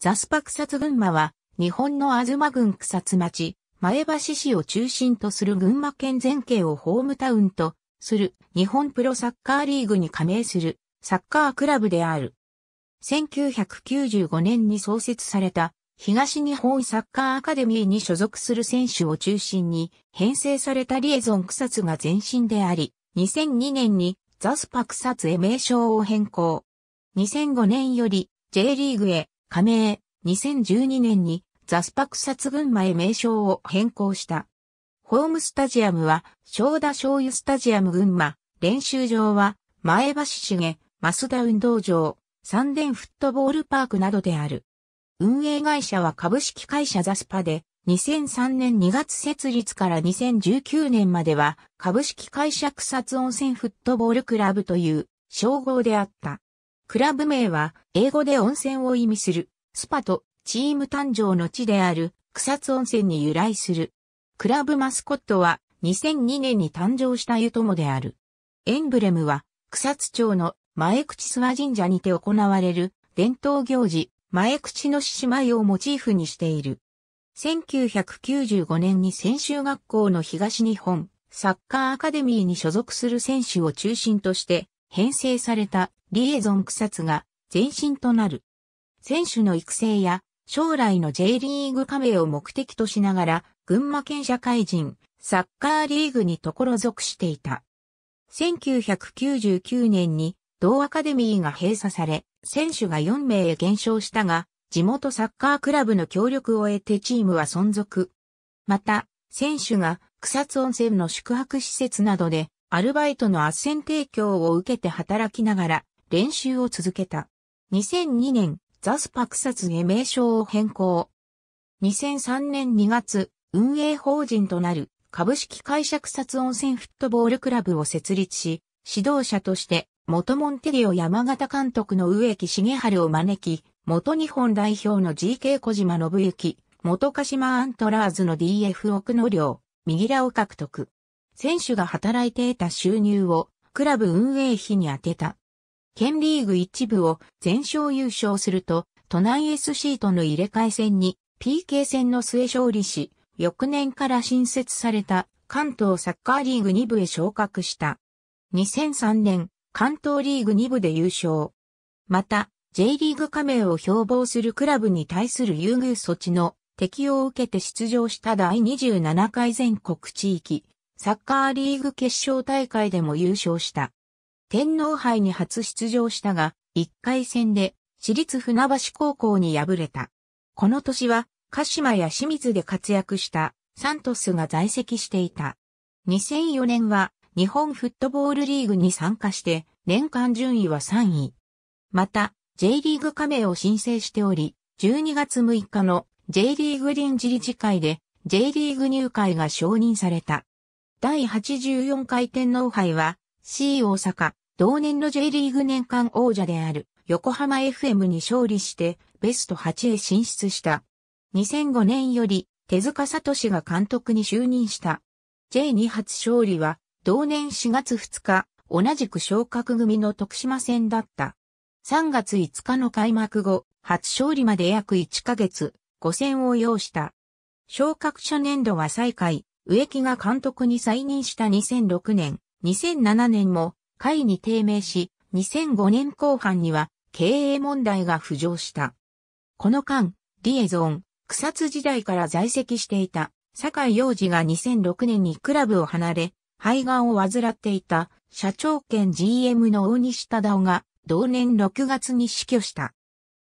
ザスパ草津群馬は、日本の東郡草津町、前橋市を中心とする群馬県全景をホームタウンとする日本プロサッカーリーグに加盟するサッカークラブである。1995年に創設された東日本サッカーアカデミーに所属する選手を中心に編成されたリエゾン草津が前身であり、2002年にザスパ草津へ名称を変更。2005年より J リーグへ加盟、2012年にザスパクサ群馬へ名称を変更した。ホームスタジアムは、正田醤油スタジアム群馬、練習場は、前橋茂、増田運動場、三電フットボールパークなどである。運営会社は株式会社ザスパで、2003年2月設立から2019年までは、株式会社草津温泉フットボールクラブという称号であった。クラブ名は、英語で温泉を意味する、スパと、チーム誕生の地である、草津温泉に由来する。クラブマスコットは、2002年に誕生した湯友である。エンブレムは、草津町の前口諏訪神社にて行われる伝統行事、前口の獅子舞をモチーフにしている。1995年に専修学校の東日本サッカーアカデミーに所属する選手を中心として編成されたリエゾン草津が前身となる。選手の育成や将来の J リーグ加盟を目的としながら、群馬県社会人、サッカーリーグにところ属していた。1999年に同アカデミーが閉鎖され、選手が4名へ減少したが、地元サッカークラブの協力を得てチームは存続。また、選手が草津温泉の宿泊施設などでアルバイトの斡旋提供を受けて働きながら練習を続けた。2002年、ザスパクサツへ名称を変更。2003年2月、運営法人となる株式会社草津温泉フットボールクラブを設立し、指導者として元モンテリオ山形監督の植木重春を招き、元日本代表の GK 小島信之、元鹿島アントラーズの DF 奥野良、右らを獲得。選手が働いて得た収入をクラブ運営費に充てた。県リーグ一部を全勝優勝すると、都内 SC との入れ替え戦に PK 戦の末勝利し、翌年から新設された関東サッカーリーグ2部へ昇格した。2003年、関東リーグ2部で優勝。また、J リーグ加盟を標榜するクラブに対する優遇措置の適用を受けて出場した第27回全国地域サッカーリーグ決勝大会でも優勝した。天皇杯に初出場したが、1回戦で、私立船橋高校に敗れた。この年は、鹿島や清水で活躍したサントスが在籍していた。2004年は日本フットボールリーグに参加して年間順位は3位。また J リーグ加盟を申請しており、12月6日の J リーグ臨時理事会で J リーグ入会が承認された。第84回天皇杯は C 大阪、同年の J リーグ年間王者である横浜 FM に勝利してベスト8へ進出した。2005年より手塚聡が監督に就任した。J2 初勝利は同年4月2日、同じく昇格組の徳島戦だった。3月5日の開幕後、初勝利まで約1ヶ月、5戦を要した。昇格初年度は最下位、植木が監督に再任した2006年、2007年も会に低迷し、2005年後半には経営問題が浮上した。この間、リエゾン、草津時代から在籍していた、坂井洋二が2006年にクラブを離れ、肺がんを患っていた社長兼 GM の大西忠夫が同年6月に死去した。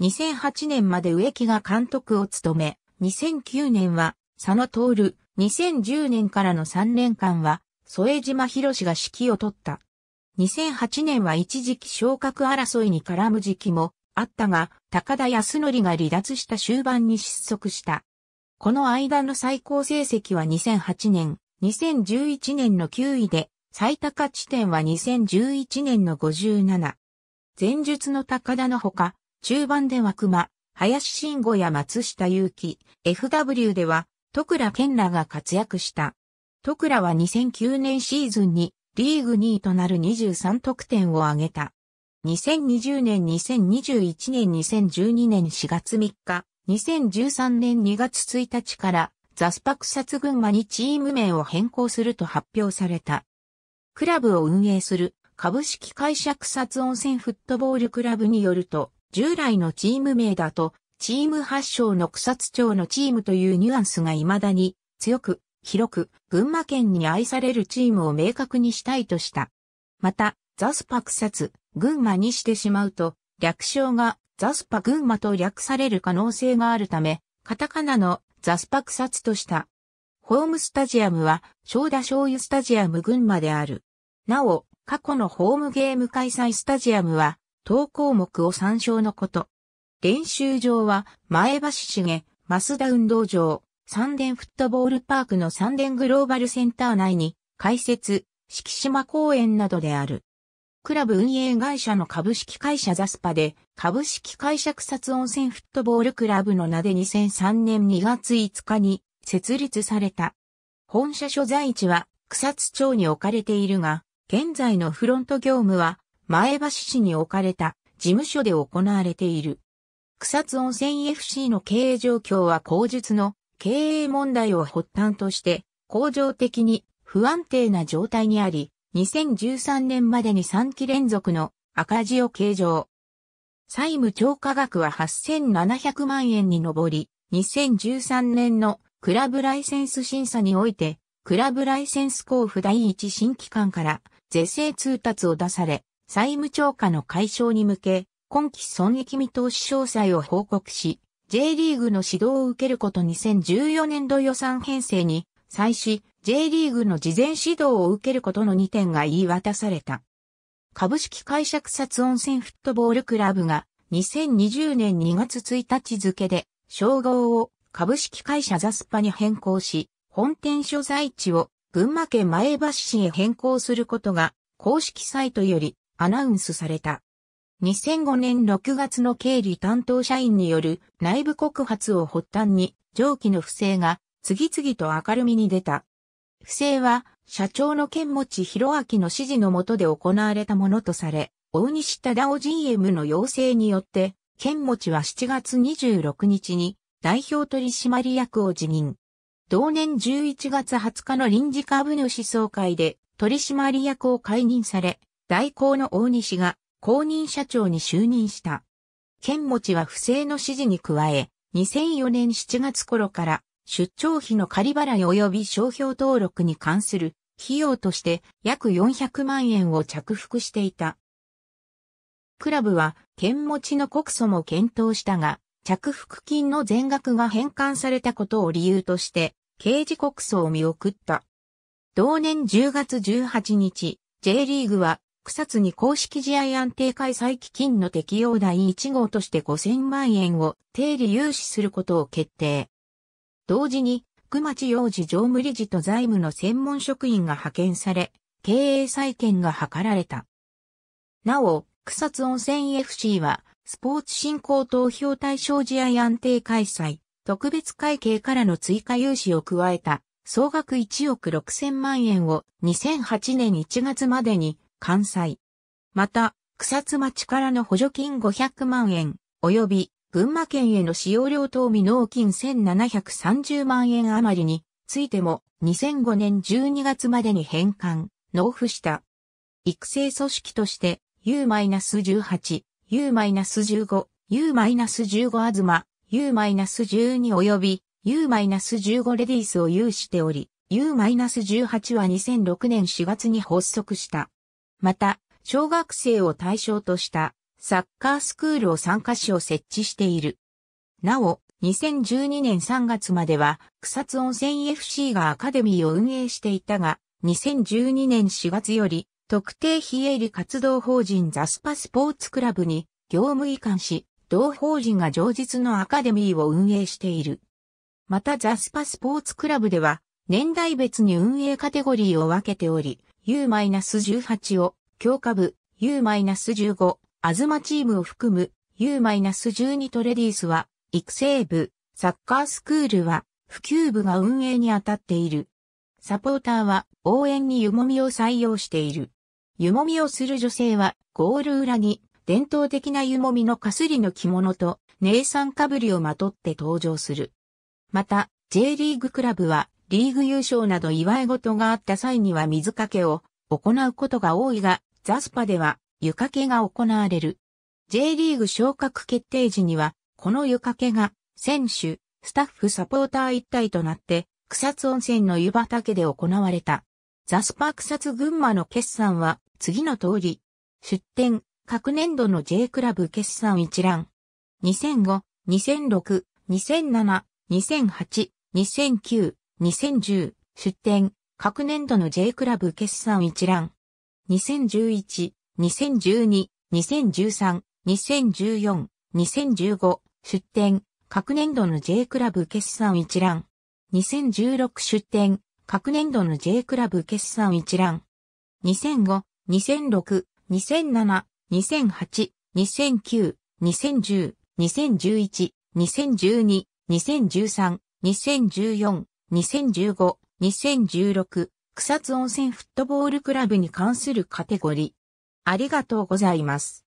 2008年まで植木が監督を務め、2009年は佐野徹、2010年からの3年間は添島博士が指揮を取った。2008年は一時期昇格争いに絡む時期もあったが、高田康則が離脱した終盤に失速した。この間の最高成績は2008年、2011年の9位で、最高地点は2011年の57。前述の高田のほか、中盤では熊、林慎吾や松下祐樹、FW では、徳良健らが活躍した。トクラは2009年シーズンにリーグ2位となる23得点を挙げた。2020年2021年2012年4月3日、2013年2月1日からザスパクサツ群馬にチーム名を変更すると発表された。クラブを運営する株式会社草津温泉フットボールクラブによると、従来のチーム名だと、チーム発祥の草津町のチームというニュアンスが未だに強く広く、群馬県に愛されるチームを明確にしたいとした。また、ザスパ草津、群馬にしてしまうと、略称がザスパ群馬と略される可能性があるため、カタカナのザスパ草津とした。ホームスタジアムは、正田醤油スタジアム群馬である。なお、過去のホームゲーム開催スタジアムは、当項目を参照のこと。練習場は、前橋茂、増田運動場、三ンフットボールパークの三ングローバルセンター内に、開設、敷島公園などである。クラブ運営会社の株式会社ザスパで、株式会社草津温泉フットボールクラブの名で2003年2月5日に設立された。本社所在地は草津町に置かれているが、現在のフロント業務は前橋市に置かれた事務所で行われている。草津温泉 FC の経営状況は後述の経営問題を発端として、恒常的に不安定な状態にあり、2013年までに3期連続の赤字を計上。債務超過額は8700万円に上り、2013年のクラブライセンス審査において、クラブライセンス交付第一新機関から是正通達を出され、債務超過の解消に向け、今期損益見通し詳細を報告し、J リーグの指導を受けること2014年度予算編成に、際し、J リーグの事前指導を受けることの2点が言い渡された。株式解釈殺温泉フットボールクラブが、2020年2月1日付で、称号を株式会社ザスパに変更し、本店所在地を群馬県前橋市へ変更することが、公式サイトよりアナウンスされた。2005年6月の経理担当社員による内部告発を発端に上記の不正が次々と明るみに出た。不正は社長の剣持博明の指示のもとで行われたものとされ、大西忠夫 GM の要請によって、剣持は7月26日に代表取締役を辞任。同年11月20日の臨時株主総会で取締役を解任され、代行の大西が公認社長に就任した。剣持は不正の指示に加え、2004年7月頃から出張費の仮払い及び商標登録に関する費用として約400万円を着服していた。クラブは、剣持の告訴も検討したが、着服金の全額が返還されたことを理由として、刑事告訴を見送った。同年10月18日、J リーグは草津に公式試合安定開催基金の適用第1号として5000万円を定理融資することを決定。同時に、熊地洋次常務理事と財務の専門職員が派遣され、経営再建が図られた。なお、草津温泉 FC は、スポーツ振興投票対象試合安定開催、特別会計からの追加融資を加えた、総額1億6000万円を2008年1月までに関西。また、草津町からの補助金500万円、及び群馬県への使用料等未納金1730万円余りについても2005年12月までに返還、納付した。育成組織として U-18、U-15、U-15 あずま、U-12 及び U-15 レディースを有しており、U-18 は2006年4月に発足した。また、小学生を対象としたサッカースクールを参加しを設置している。なお、2012年3月までは草津温泉 FC がアカデミーを運営していたが、2012年4月より特定非営利活動法人ザスパスポーツクラブに業務移管し、同法人が常日のアカデミーを運営している。またザスパスポーツクラブでは年代別に運営カテゴリーを分けており、U-18 を、強化部 U-15、アズマチームを含む U-12 トレディースは、育成部、サッカースクールは、普及部が運営に当たっている。サポーターは応援に湯もみを採用している。湯もみをする女性はゴール裏に伝統的な湯もみのかすりの着物と姉さんかぶりをまとって登場する。また、J リーグクラブはリーグ優勝など祝い事があった際には水かけを行うことが多いが、ザスパでは湯かけが行われる。J リーグ昇格決定時には、この湯かけが選手、スタッフサポーター一体となって、草津温泉の湯畑で行われた。ザスパ草津群馬の決算は次の通り、出展、各年度の J クラブ決算一覧。2005、2006、2007、2008、2009、2010、出展、各年度の J クラブ決算一覧。2011、2012、2013、2014、2015、出展、各年度の J クラブ決算一覧。2016出展、各年度の J クラブ決算一覧。2005、2006、2007、2008、2009、2010、2011、2012、2013、2014、2015、2016、草津温泉フットボールクラブに関するカテゴリー。ありがとうございます。